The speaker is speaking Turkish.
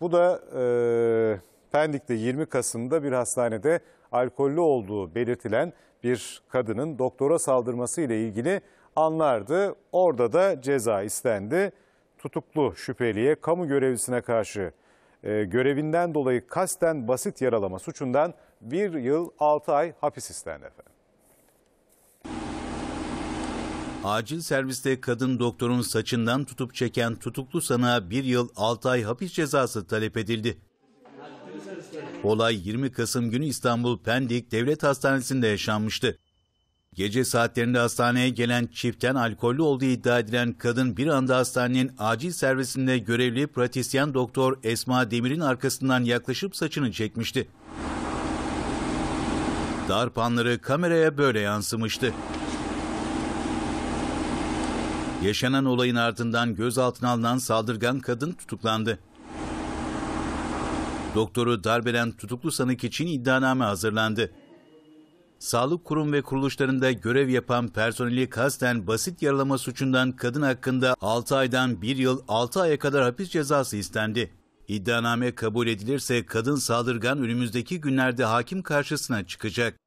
Bu da e, Pendik'te 20 Kasım'da bir hastanede alkollü olduğu belirtilen bir kadının doktora saldırması ile ilgili anlardı. Orada da ceza istendi. Tutuklu şüpheliye kamu görevlisine karşı e, görevinden dolayı kasten basit yaralama suçundan bir yıl 6 ay hapis istendi efendim. Acil serviste kadın doktorun saçından tutup çeken tutuklu sanığa bir yıl 6 ay hapis cezası talep edildi. Olay 20 Kasım günü İstanbul Pendik Devlet Hastanesi'nde yaşanmıştı. Gece saatlerinde hastaneye gelen çiftten alkollü olduğu iddia edilen kadın bir anda hastanenin acil servisinde görevli pratisyen doktor Esma Demir'in arkasından yaklaşıp saçını çekmişti. Darpanları kameraya böyle yansımıştı. Yaşanan olayın ardından gözaltına alınan saldırgan kadın tutuklandı. Doktoru darbelen tutuklu sanık için iddianame hazırlandı. Sağlık kurum ve kuruluşlarında görev yapan personeli kasten basit yaralama suçundan kadın hakkında 6 aydan 1 yıl 6 aya kadar hapis cezası istendi. İddianame kabul edilirse kadın saldırgan önümüzdeki günlerde hakim karşısına çıkacak.